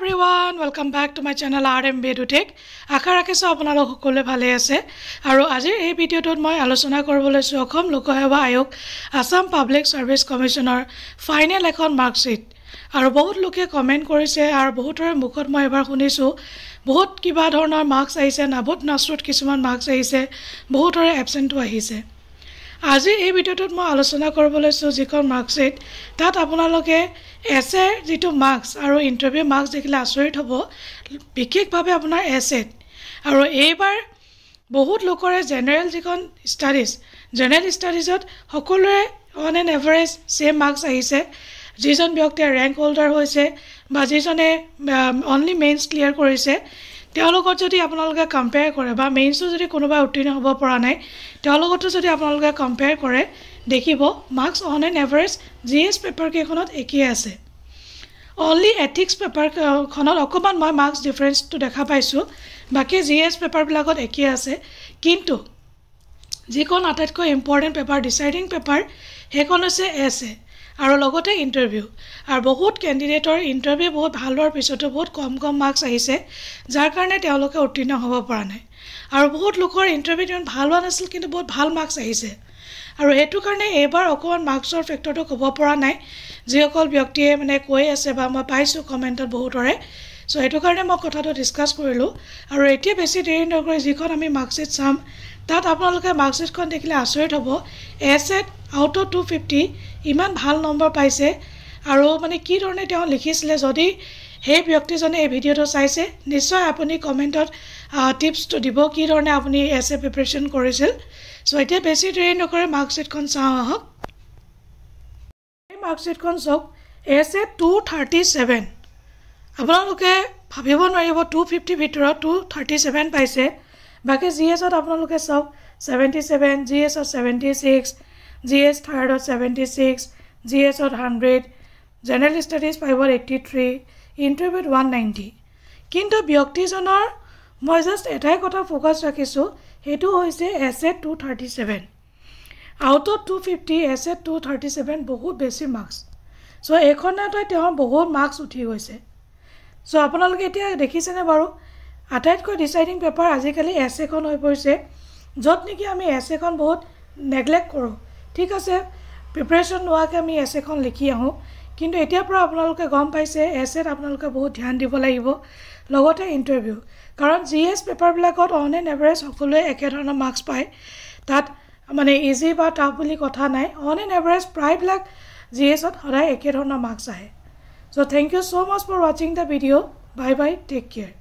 Every everyone welcome back to my channel R M B two আশা ৰাখিছোঁ আপোনালোক সকলোৱে ভালে আছে আৰু আজিৰ এই ভিডিঅ'টোত মই আলোচনা কৰিব লৈছোঁ অসম লোকসেৱা আয়োগ আছাম পাব্লিক ছাৰ্ভিচ কমিশ্যনৰ ফাইনেল এখন মাৰ্কশ্বিট আৰু বহুত লোকে কমেণ্ট কৰিছে আৰু বহুতৰে মুখত মই এবাৰ শুনিছোঁ বহুত কিবা ধৰণৰ মাৰ্কছ আহিছে নাবুত নাচৰুত কিছুমান মাৰ্কছ আহিছে বহুতৰে এবচেণ্টো আহিছে আজি এই ভিডিঅ'টোত মই আলোচনা কৰিব লৈছোঁ যিখন মাৰ্কশ্বীট তাত আপোনালোকে এছেৰ যিটো মাৰ্কছ আৰু ইণ্টাৰভিউ মাৰ্কছ দেখিলে আচৰিত হ'ব বিশেষভাৱে আপোনাৰ এছেত আৰু এইবাৰ বহুত লোকৰে জেনেৰেল যিখন ষ্টাডিজ জেনেৰেল ষ্টাডিজত সকলোৰে on an average same marks আহিছে যিজন ব্যক্তিয়ে ৰেংক হোল্ডাৰ হৈছে বা যিজনে অনলি মেইনছ ক্লিয়াৰ কৰিছে তেওঁৰ লগত যদি আপোনালোকে কম্পেয়াৰ কৰে বা মেইনছো যদি কোনোবাই উত্তীৰ্ণ হ'ব পৰা নাই তেওঁৰ লগতো যদি আপোনালোকে কম্পেয়াৰ কৰে দেখিব marks on an average G S পেপাৰকেইখনত একেই আছে অনলি এথিক্স পেপাৰখনত অকণমান মই মাৰ্কছ ডিফাৰেঞ্চটো দেখা পাইছোঁ বাকী জি এছ পেপাৰবিলাকত একেই আছে কিন্তু যিখন আটাইতকৈ ইম্পৰ্টেণ্ট পেপাৰ ডিচাইডিং পেপাৰ সেইখন হৈছে এছ এ আৰু লগতে ইণ্টাৰভিউ আৰু বহুত কেণ্ডিডেটৰ ইণ্টাৰভিউ বহুত ভাল হোৱাৰ পিছতো বহুত কম কম মাৰ্কছ আহিছে যাৰ কাৰণে তেওঁলোকে উত্তীৰ্ণ হ'ব পৰা নাই আৰু বহুত লোকৰ ইণ্টাৰভিউ ইমান ভাল হোৱা নাছিল কিন্তু বহুত ভাল মাৰ্কছ আহিছে আৰু সেইটো কাৰণে এইবাৰ অকণমান মাৰ্কছৰ ফেক্টৰটো ক'ব পৰা নাই যিসকল ব্যক্তিয়ে মানে কৈ আছে বা মই পাইছোঁ কমেণ্টত বহুতৰে চ' সেইটো কাৰণে মই কথাটো ডিছকাছ কৰিলোঁ আৰু এতিয়া বেছি দেৰি নকৰি যিখন আমি মাৰ্কশ্বিট চাম তাত আপোনালোকে মাৰ্কশ্বিটখন দেখিলে আচৰিত হ'ব এছ এড আউট অফ টু ফিফটি ইমান ভাল নম্বৰ পাইছে আৰু মানে কি ধৰণে তেওঁ লিখিছিলে যদি সেই ব্যক্তিজনে এই ভিডিঅ'টো চাইছে নিশ্চয় আপুনি কমেণ্টত টিপছটো দিব কি ধৰণে আপুনি এছ এ প্ৰিপেৰেশ্যন কৰিছিল চ' এতিয়া বেছি দেৰি নকৰে মাৰ্কশ্বিটখন চাওঁ আহক এই মাৰ্কশ্বিটখন চাওক S A two thirty seven আপোনালোকে ভাবিব নোৱাৰিব টু ফিফটি ভিতৰত টু থাৰ্টি ছেভেন পাইছে বাকী জি এছত আপোনালোকে চাওক ছেভেণ্টি ছেভেন জি এছত seventy six GS third of 76, GS of 100, General Studies 5 of 83, Interview 190. Kinto Biokti's honor, Moises attack of focus rakisu, Hitu hoise asset 237. Out of 250, asset 237, Bohu basic marks. So Econata Tehon Bohu marks uti hoise. So Apollo Getia, Rekisanabaro, attack ko deciding paper, asically asset on hoise, Jotniki ami asset on both neglect koro. ঠিক আছে preparation নোহোৱাকৈ আমি S এখন লিখি আহোঁ কিন্তু এতিয়াৰ পৰা আপোনালোকে গম পাইছে এছ এত আপোনালোকে বহুত ধ্যান দিব লাগিব লগতে ইণ্টাৰভিউ কাৰণ জি এছ পেপাৰবিলাকত অন এণ্ড এভাৰেজ সকলোৱে একেধৰণৰ মাৰ্কছ পায় তাত মানে ইজি বা টাফ বুলি কথা নাই অন এণ্ড এভাৰেজ প্ৰায়বিলাক জি এছত সদায় একেধৰণৰ মাৰ্কছ আহে so' thank you so' much for ৱাচিং the video' bye bye take care